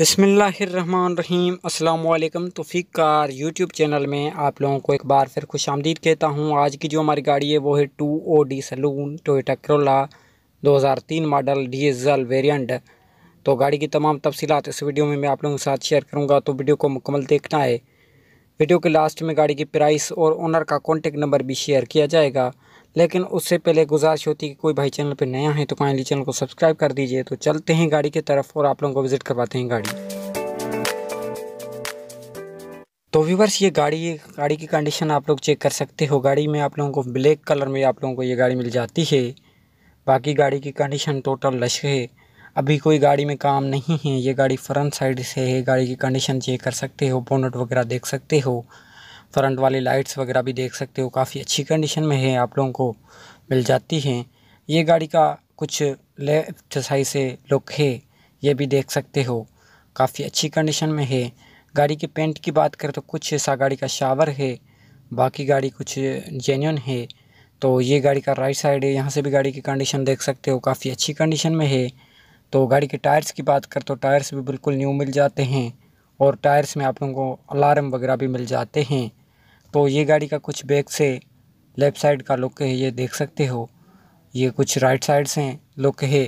बिसमीम अल्लाम तोफ़ी कार यूट्यूब चैनल में आप लोगों को एक बार फिर खुश आमदीद कहता हूँ आज की जो हमारी गाड़ी है वो है two O D saloon Toyota Corolla 2003 model diesel variant तो गाड़ी की तमाम तफसीत इस वीडियो में मैं आप लोगों के साथ शेयर करूँगा तो वीडियो को मुकमल देखना है वीडियो के लास्ट में गाड़ी की प्राइस और ओनर का कॉन्टेक्ट नंबर भी शेयर किया जाएगा लेकिन उससे पहले गुजारिश होती है कि कोई भाई चैनल पर नया है तो काइंडली चैनल को सब्सक्राइब कर दीजिए तो चलते हैं गाड़ी की तरफ और आप लोगों को विजिट करवाते हैं गाड़ी तो व्यूवर्स ये गाड़ी गाड़ी की कंडीशन आप लोग चेक कर सकते हो गाड़ी में आप लोगों को ब्लैक कलर में आप लोगों को ये गाड़ी मिल जाती है बाकी गाड़ी की कंडीशन टोटल लश है अभी कोई गाड़ी में काम नहीं है ये गाड़ी फ्रंट साइड से है गाड़ी की कंडीशन चेक कर सकते हो बोनट वगैरह देख सकते हो फ्रंट वाली लाइट्स वगैरह भी देख सकते हो काफ़ी अच्छी कंडीशन में है आप लोगों को मिल जाती हैं ये गाड़ी का कुछ लेफ्ट साइड से लुक है ये भी देख सकते हो काफ़ी अच्छी कंडीशन में है गाड़ी के पेंट की बात करें तो कुछ ऐसा गाड़ी का शावर है बाकी गाड़ी कुछ जेन्यून है तो ये गाड़ी का राइट साइड है यहाँ से भी गाड़ी की कंडीशन देख सकते हो काफ़ी अच्छी कंडीशन में है तो गाड़ी के टायर्स की बात कर तो टायर्स भी बिल्कुल न्यू मिल जाते हैं और टायर्स में आप लोगों को अलार्म वगैरह भी मिल जाते हैं तो ये गाड़ी का कुछ बैक से लेफ़्ट साइड का लुक है ये देख सकते हो ये कुछ राइट साइड से लुक है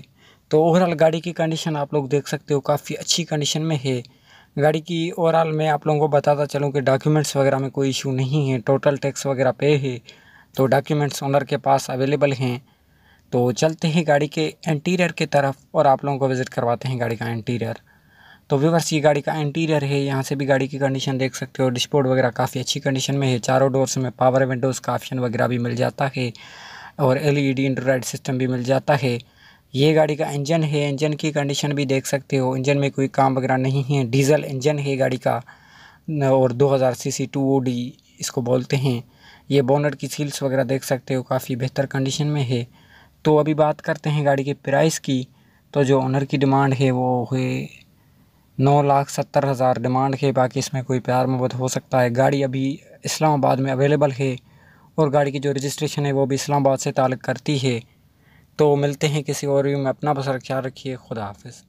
तो ओवरऑल गाड़ी की कंडीशन आप लोग देख सकते हो काफ़ी अच्छी कंडीशन में है गाड़ी की ओवरऑल मैं आप लोगों को बताता चलूँ कि डॉक्यूमेंट्स वगैरह में कोई इशू नहीं है टोटल टैक्स वगैरह पे है तो डॉक्यूमेंट्स ओनर के पास अवेलेबल हैं तो चलते हैं गाड़ी के इंटीरियर की तरफ और आप लोगों को विज़िट करवाते हैं गाड़ी का इंटीरियर तो व्यूवर्स ये गाड़ी का इंटीरियर है यहाँ से भी गाड़ी की कंडीशन देख सकते हो डिशबोर्ड वगैरह काफ़ी अच्छी कंडीशन में है चारों डोर्स में पावर विंडोज़ का ऑप्शन वगैरह भी मिल जाता है और L E D android system भी मिल जाता है ये गाड़ी का इंजन है इंजन की कंडीशन भी देख सकते हो इंजन में कोई काम वगैरह नहीं है डीजल इंजन है गाड़ी का और टू सीसी डी इसको बोलते हैं ये बोनट की सील्स वगैरह देख सकते हो काफ़ी बेहतर कंडीशन में है तो अभी बात करते हैं गाड़ी के प्राइस की तो जो ओनर की डिमांड है वो है नौ लाख सत्तर हज़ार डिमांड है बाकी इसमें कोई प्यार मोहब्बत हो सकता है गाड़ी अभी इस्लामाबाद में अवेलेबल है और गाड़ी की जो रजिस्ट्रेशन है वो भी इस्लामाबाद से ताल्लुक़ करती है तो मिलते हैं किसी और में अपना बसर ख्याल रखिए खुदा हाफिज़